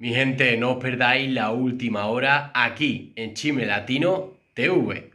Mi gente, no os perdáis la última hora aquí en Chime Latino TV.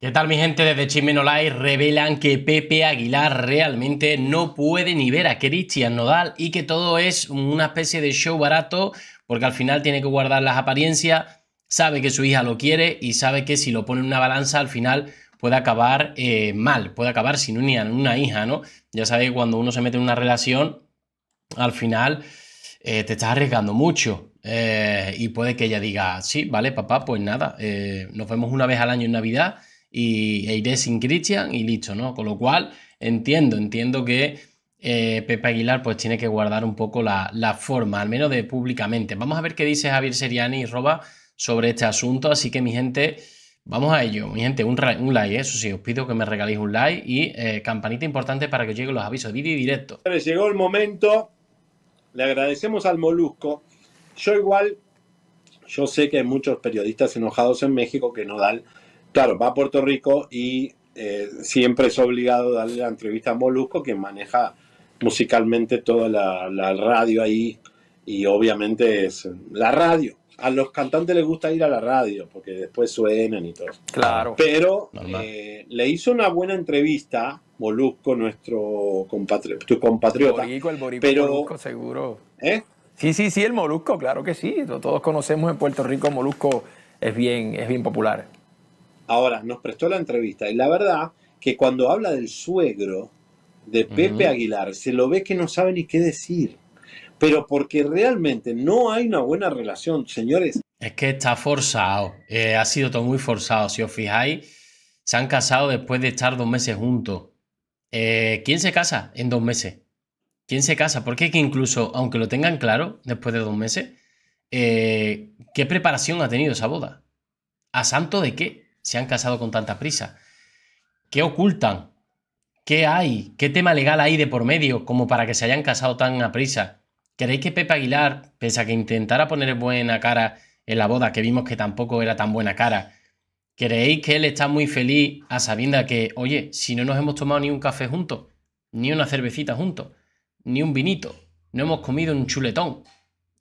¿Qué tal mi gente? Desde Chisme Live revelan que Pepe Aguilar realmente no puede ni ver a Cristian Nodal y que todo es una especie de show barato porque al final tiene que guardar las apariencias, sabe que su hija lo quiere y sabe que si lo pone en una balanza al final puede acabar eh, mal, puede acabar sin una, una hija, ¿no? Ya que cuando uno se mete en una relación, al final eh, te estás arriesgando mucho. Eh, y puede que ella diga, sí, vale, papá, pues nada, eh, nos vemos una vez al año en Navidad y iré sin Cristian y listo, ¿no? Con lo cual, entiendo, entiendo que Pepe Aguilar pues tiene que guardar un poco la, forma, al menos de públicamente. Vamos a ver qué dice Javier Seriani y Roba sobre este asunto, así que mi gente... Vamos a ello, mi gente, un, like, eso sí, os pido que me regaléis un like y campanita importante para que os lleguen los avisos de vídeo y directo. Llegó el momento le agradecemos al Molusco. Yo igual, yo sé que hay muchos periodistas enojados en México que no dan, claro, va a Puerto Rico y eh, siempre es obligado darle la entrevista a Molusco, que maneja musicalmente toda la radio ahí y obviamente es la radio a los cantantes les gusta ir a la radio porque después suenan y todo. Claro. Pero eh, le hizo una buena entrevista, Molusco, nuestro compatriota tu compatriota. El el pero, Molusco, seguro. ¿Eh? Sí, sí, sí, el Molusco, claro que sí. Todos conocemos en Puerto Rico, Molusco es bien, es bien popular. Ahora, nos prestó la entrevista y la verdad que cuando habla del suegro de Pepe Aguilar, se lo ve que no sabe ni qué decir pero porque realmente no hay una buena relación, señores. Es que está forzado, eh, ha sido todo muy forzado. Si os fijáis, se han casado después de estar dos meses juntos. Eh, ¿Quién se casa en dos meses? ¿Quién se casa? Porque que incluso, aunque lo tengan claro, después de dos meses, eh, ¿qué preparación ha tenido esa boda? ¿A santo de qué se han casado con tanta prisa? ¿Qué ocultan? ¿Qué hay? ¿Qué tema legal hay de por medio como para que se hayan casado tan a prisa? ¿Creéis que Pepe Aguilar, pese a que intentara poner buena cara en la boda, que vimos que tampoco era tan buena cara, ¿creéis que él está muy feliz a sabienda que, oye, si no nos hemos tomado ni un café juntos, ni una cervecita juntos, ni un vinito, no hemos comido un chuletón?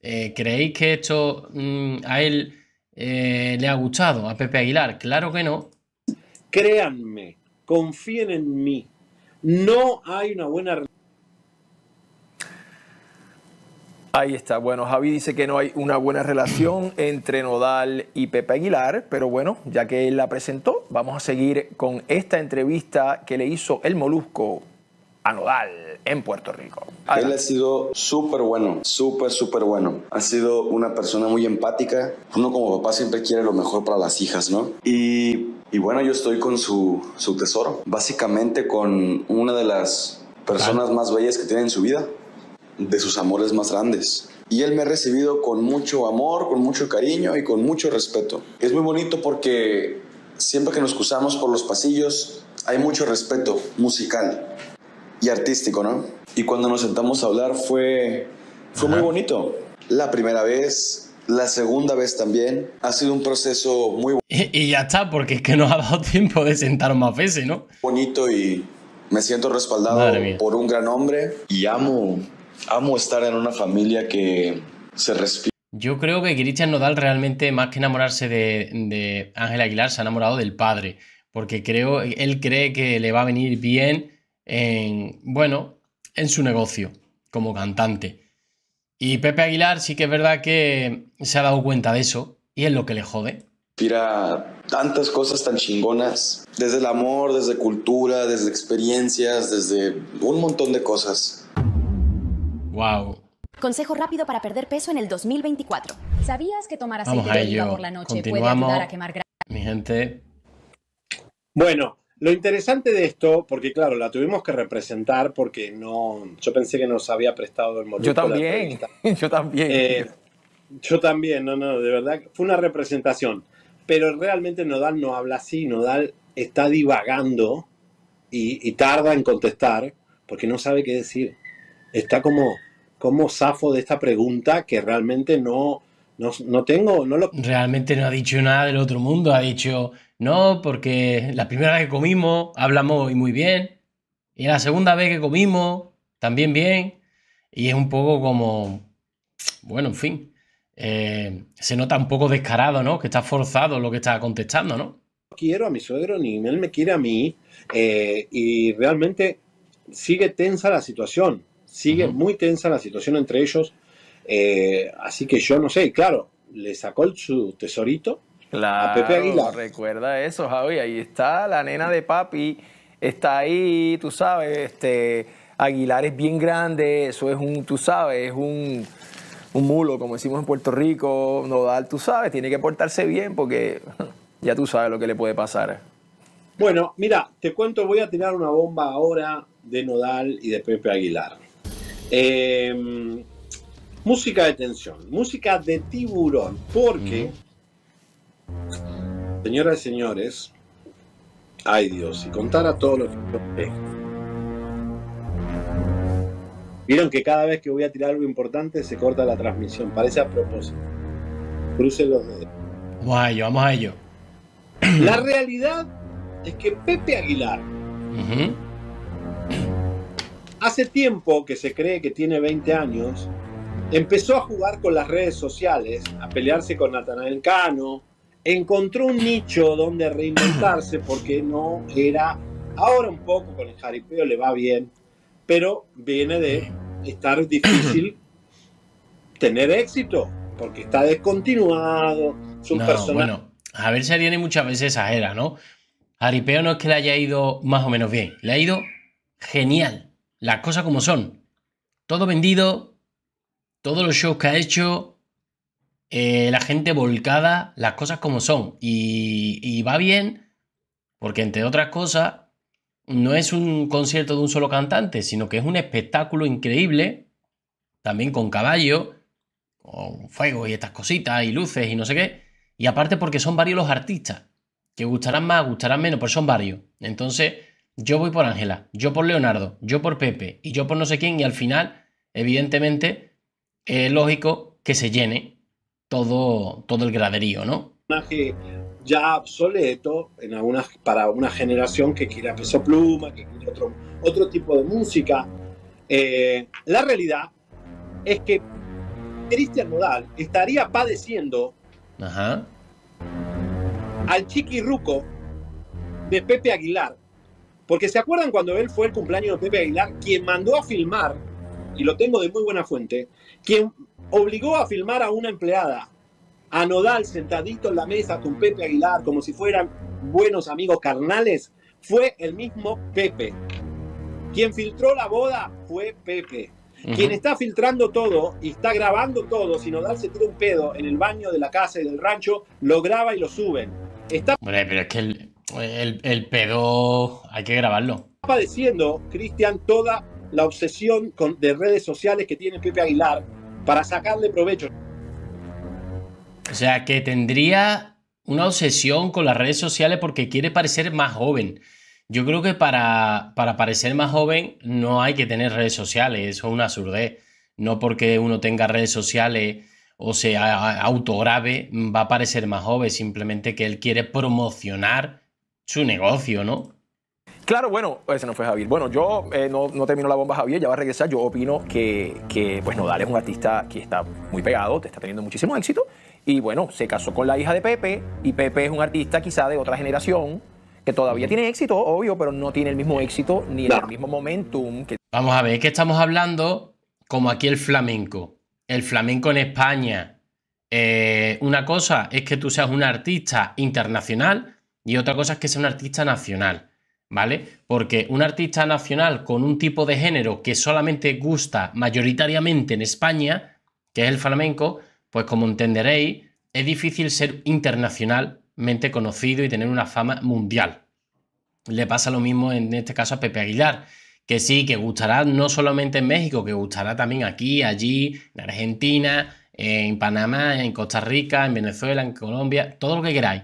Eh, ¿Creéis que esto mm, a él eh, le ha gustado, a Pepe Aguilar? Claro que no. Créanme, confíen en mí. No hay una buena Ahí está. Bueno, Javi dice que no hay una buena relación entre Nodal y Pepe Aguilar, pero bueno, ya que él la presentó, vamos a seguir con esta entrevista que le hizo el Molusco a Nodal en Puerto Rico. Él ha sido súper bueno, súper, súper bueno. Ha sido una persona muy empática. Uno como papá siempre quiere lo mejor para las hijas, ¿no? Y, bueno, yo estoy con su, su tesoro, básicamente con una de las personas más bellas que tiene en su vida de sus amores más grandes. Y él me ha recibido con mucho amor, con mucho cariño y con mucho respeto. Es muy bonito porque siempre que nos cruzamos por los pasillos hay mucho respeto musical y artístico, ¿no? Y cuando nos sentamos a hablar fue, fue muy bonito. La primera vez, la segunda vez también, ha sido un proceso muy... Y, y ya está, porque es que nos ha dado tiempo de sentar más veces, ¿no? Bonito y me siento respaldado por un gran hombre y amo amo estar en una familia que se respira. Yo creo que no Nodal realmente, más que enamorarse de Ángel Aguilar, se ha enamorado del padre, porque creo, él cree que le va a venir bien en, bueno, en su negocio como cantante. Y Pepe Aguilar sí que es verdad que se ha dado cuenta de eso y es lo que le jode. Mira tantas cosas tan chingonas, desde el amor, desde cultura, desde experiencias, desde un montón de cosas Wow. Consejo rápido para perder peso en el 2024. ¿Sabías que tomar aceite de oliva por la noche puede ayudar a quemar grasa? Mi gente. Bueno, lo interesante de esto, porque claro, la tuvimos que representar porque no, yo pensé que nos había prestado el molusco. Yo también, yo eh, también. yo también, no, no, de verdad, fue una representación. Pero realmente Nodal no habla así, Nodal está divagando y, y tarda en contestar porque no sabe qué decir está como, como zafo de esta pregunta que realmente no, no, tengo, no lo... Realmente no ha dicho nada del otro mundo, ha dicho, no, porque la primera vez que comimos hablamos muy bien, y la segunda vez que comimos también bien, y es un poco como, bueno, en fin, eh, se nota un poco descarado, ¿no? Que está forzado lo que está contestando, ¿no? quiero a mi suegro ni él me quiere a mí, eh, y realmente sigue tensa la situación. Sigue muy tensa la situación entre ellos. Eh, así que yo no sé, claro, le sacó su tesorito la a Pepe Aguilar. Recuerda eso, Javi. Ahí está la nena de papi. Está ahí, tú sabes, este. Aguilar es bien grande, eso es un, tú sabes, es un, un mulo, como decimos en Puerto Rico, nodal, tú sabes, tiene que portarse bien porque ya tú sabes lo que le puede pasar. Bueno, mira, te cuento, voy a tirar una bomba ahora de Nodal y de Pepe Aguilar. Em, música de tensión, música de tiburón, porque, señoras y señores, ay Dios, si contara todo lo que... Vieron que cada vez que voy a tirar algo importante se corta la transmisión, parece a propósito. Cruce los dedos. Vamos a ello, vamos a ello. La realidad es que Pepe Aguilar, Hace tiempo que se cree que tiene 20 años, empezó a jugar con las redes sociales, a pelearse con Natanael Cano, encontró un nicho donde reinventarse porque no era, ahora un poco con el jaripeo le va bien, pero viene de estar difícil tener éxito, porque está descontinuado, no, Bueno, a ver si viene muchas veces exagera, ¿no? Jaripeo no es que le haya ido más o menos bien, le ha ido genial. Las cosas como son. Todo vendido, todos los shows que ha hecho, eh, la gente volcada, las cosas como son. Y, y va bien, porque entre otras cosas, no es un concierto de un solo cantante, sino que es un espectáculo increíble, también con caballo, con fuego y estas cositas, y luces y no sé qué. Y aparte porque son varios los artistas, que gustarán más, gustarán menos, pero pues son varios. Entonces, yo voy por Ángela, yo por Leonardo, yo por Pepe y yo por no sé quién y al final, evidentemente, es lógico que se llene todo, todo el graderío, ¿no? Ya obsoleto en algunas, para una generación que quiera peso pluma, que quiera otro, otro tipo de música. Eh, la realidad es que Cristian Nodal estaría padeciendo al chiqui de Pepe Aguilar porque se acuerdan cuando él fue el cumpleaños de Pepe Aguilar, quien mandó a filmar, y lo tengo de muy buena fuente, quien obligó a filmar a una empleada, a Nodal sentadito en la mesa con Pepe Aguilar, como si fueran buenos amigos carnales, fue el mismo Pepe. Quien filtró la boda fue Pepe. Quien está filtrando todo y está grabando todo, si Nodal se tira un pedo en el baño de la casa y del rancho, lo graba y lo suben. Está... pero es que el, el, pedo hay que grabarlo. Está padeciendo, Cristian, toda la obsesión con, de redes sociales que tiene Pepe Aguilar para sacarle provecho. O sea, que tendría una obsesión con las redes sociales porque quiere parecer más joven. Yo creo que para, para parecer más joven no hay que tener redes sociales, eso es una absurdez. No porque uno tenga redes sociales o sea autograve va a parecer más joven, simplemente que él quiere promocionar su negocio, ¿no? Claro, bueno, ese no fue Javier. Bueno, yo eh, no, termino la bomba Javier, ya va a regresar. Yo opino que, pues Nodal es un artista que está muy pegado, te está teniendo muchísimo éxito. Y bueno, se casó con la hija de Pepe y Pepe es un artista quizá de otra generación que todavía tiene éxito, obvio, pero no tiene el mismo éxito ni el mismo momentum. Que... Vamos a ver, es que estamos hablando como aquí el flamenco. El flamenco en España. Eh, una cosa es que tú seas un artista internacional y otra cosa es que sea un artista nacional, ¿vale? Porque un artista nacional con un tipo de género que solamente gusta mayoritariamente en España, que es el flamenco, pues como entenderéis, es difícil ser internacionalmente conocido y tener una fama mundial. Le pasa lo mismo en este caso a Pepe Aguilar, que sí, que gustará no solamente en México, que gustará también aquí, allí, en Argentina, en Panamá, en Costa Rica, en Venezuela, en Colombia, todo lo que queráis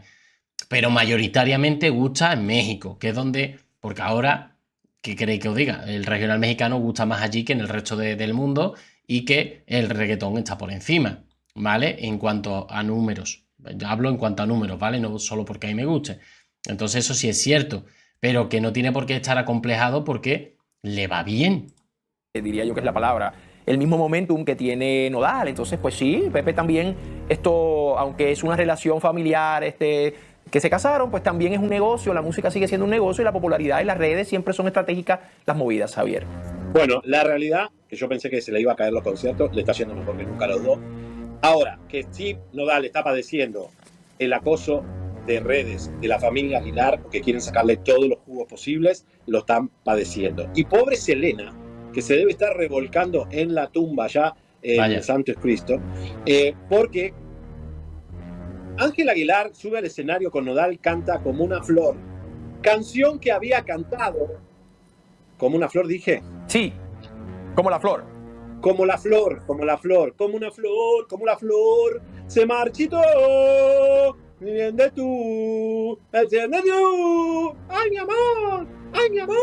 pero mayoritariamente gusta en México, que es donde, porque ahora, ¿qué creéis que os diga? El regional mexicano gusta más allí que en el resto del mundo y que el reggaetón está por encima, ¿vale? En cuanto a números, hablo en cuanto a números, ¿vale? No solo porque a mí me guste. Entonces eso sí es cierto, pero que no tiene por qué estar acomplejado porque le va bien. Diría yo que es la palabra el mismo momentum que tiene Nodal. Entonces, pues sí, Pepe también, esto, aunque es una relación familiar, este, que se casaron, pues también es un negocio, la música sigue siendo un negocio y la popularidad y las redes siempre son estratégicas las movidas, Javier. Bueno, la realidad, que yo pensé que se le iba a caer los conciertos, le está yendo mejor que nunca los dos. Ahora, que Steve Nodal está padeciendo el acoso de redes de la familia Aguilar, que quieren sacarle todos los jugos posibles, lo están padeciendo. Y pobre Selena, que se debe estar revolcando en la tumba ya en Santo Cristo, eh, porque Ángel Aguilar sube al escenario con Nodal Canta como una flor. Canción que había cantado. Como una flor, dije. Sí, como la flor. Como la flor, como la flor, como una flor, como la flor. Se marchitó. De tú, de tú. ¡Ay, mi amor! ¡Ay, mi amor!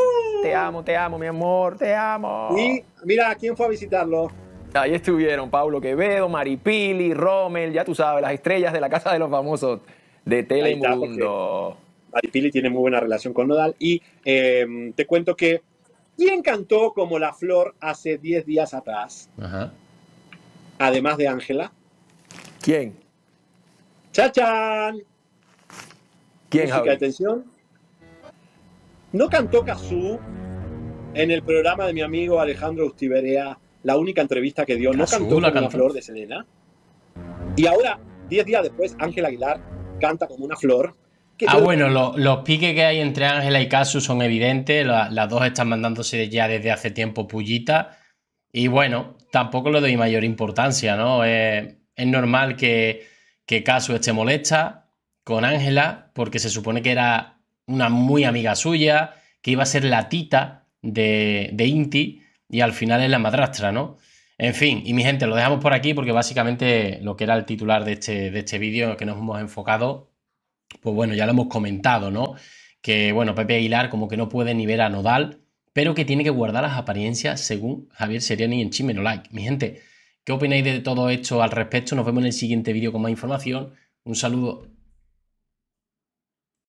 Te amo, te amo, mi amor, te amo. Y mira, ¿quién fue a visitarlo? Ahí estuvieron Pablo Quevedo, Maripili, Rommel, ya tú sabes, las estrellas de la Casa de los Famosos de Telemundo. Maripili tiene muy buena relación con Nodal y em, te cuento que ¿quién cantó como la flor hace 10 días atrás? Ajá. Además de Ángela. ¿Quién? ¡Chachan! ¿Quién, Música atención. ¿No cantó Cazú en el programa de mi amigo Alejandro Ustiberea la única entrevista que dio, no cantó como una flor de Selena. Y ahora, diez días después, Ángel Aguilar canta como una flor. Ah, bueno, los piques que hay entre Ángela y Casu son evidentes. las dos están mandándose ya desde hace tiempo pullita. Y bueno, tampoco le doy mayor importancia, ¿no? es normal que, Casu esté molesta con Ángela, porque se supone que era una muy amiga suya, que iba a ser la tita de, de Inti y al final es la madrastra, ¿no? En fin, y mi gente, lo dejamos por aquí porque básicamente lo que era el titular de este, de este vídeo que nos hemos enfocado, pues bueno, ya lo hemos comentado, ¿no? Que bueno, Pepe Aguilar como que no puede ni ver a Nodal, pero que tiene que guardar las apariencias según Javier Seriani en Chimeno Like. Mi gente, ¿qué opináis de todo esto al respecto? Nos vemos en el siguiente vídeo con más información. Un saludo.